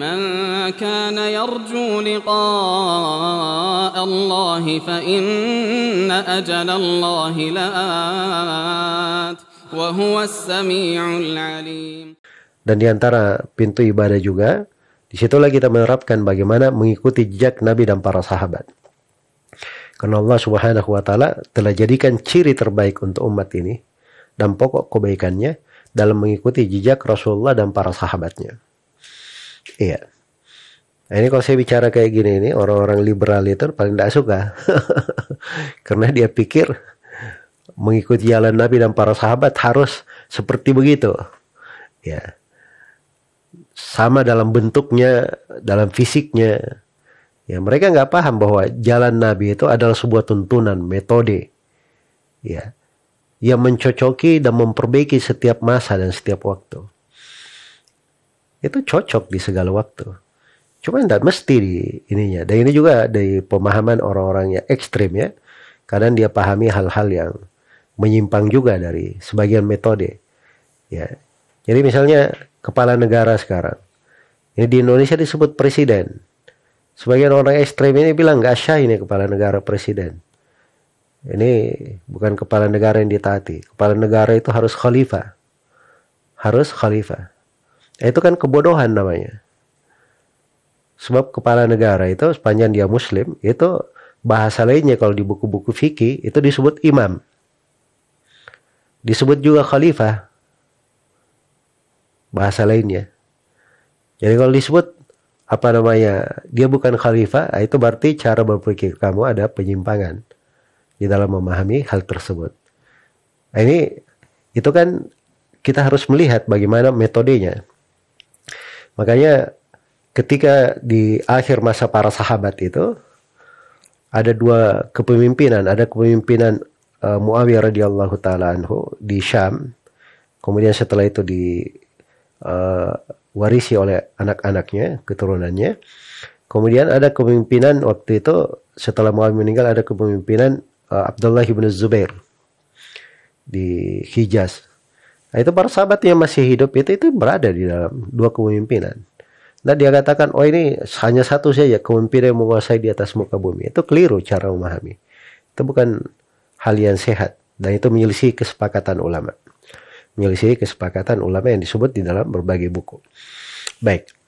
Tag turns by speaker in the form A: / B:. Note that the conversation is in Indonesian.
A: من كان يرجو لقاء الله فإن أجل الله لآت وهو السميع العليم Dan di antara pintu ibadah juga, disitulah kita menerapkan bagaimana mengikuti jejak Nabi dan para sahabat. Karena Allah subhanahu wa ta'ala telah jadikan ciri terbaik untuk umat ini dan pokok kebaikannya dalam mengikuti jejak Rasulullah dan para sahabatnya. Iya. Nah, ini kalau saya bicara kayak gini ini orang-orang liberal itu paling tidak suka karena dia pikir mengikuti jalan Nabi dan para sahabat harus seperti begitu. Ya. Sama dalam bentuknya, dalam fisiknya. Ya, mereka nggak paham bahwa jalan Nabi itu adalah sebuah tuntunan, metode. Ya. Yang mencocoki dan memperbaiki setiap masa dan setiap waktu itu cocok di segala waktu. Cuma tidak mesti di ininya. Dan ini juga dari pemahaman orang-orang yang ekstrim ya. Kadang dia pahami hal-hal yang menyimpang juga dari sebagian metode. Ya. Jadi misalnya kepala negara sekarang. Ini di Indonesia disebut presiden. Sebagian orang ekstrem ini bilang nggak syah ini kepala negara presiden. Ini bukan kepala negara yang ditaati. Kepala negara itu harus khalifah. Harus khalifah. Ya, itu kan kebodohan namanya. Sebab kepala negara itu sepanjang dia muslim, itu bahasa lainnya kalau di buku-buku fikih itu disebut imam. Disebut juga khalifah. Bahasa lainnya. Jadi kalau disebut apa namanya, dia bukan khalifah, ah, itu berarti cara berpikir kamu ada penyimpangan di dalam memahami hal tersebut. Nah, ini itu kan kita harus melihat bagaimana metodenya. Makanya ketika di akhir masa para sahabat itu ada dua kepemimpinan, ada kepemimpinan uh, Muawiyah radhiyallahu taala anhu di Syam. Kemudian setelah itu di uh, warisi oleh anak-anaknya, keturunannya. Kemudian ada kepemimpinan waktu itu setelah Muawiyah meninggal ada kepemimpinan uh, Abdullah bin Zubair di Hijaz. Nah, itu para sahabat yang masih hidup itu itu berada di dalam dua kepemimpinan. Nah, dia katakan, oh ini hanya satu saja kepemimpinan yang menguasai di atas muka bumi. Itu keliru cara memahami. Itu bukan hal yang sehat. Dan itu menyelisih kesepakatan ulama. Menyelisih kesepakatan ulama yang disebut di dalam berbagai buku. Baik,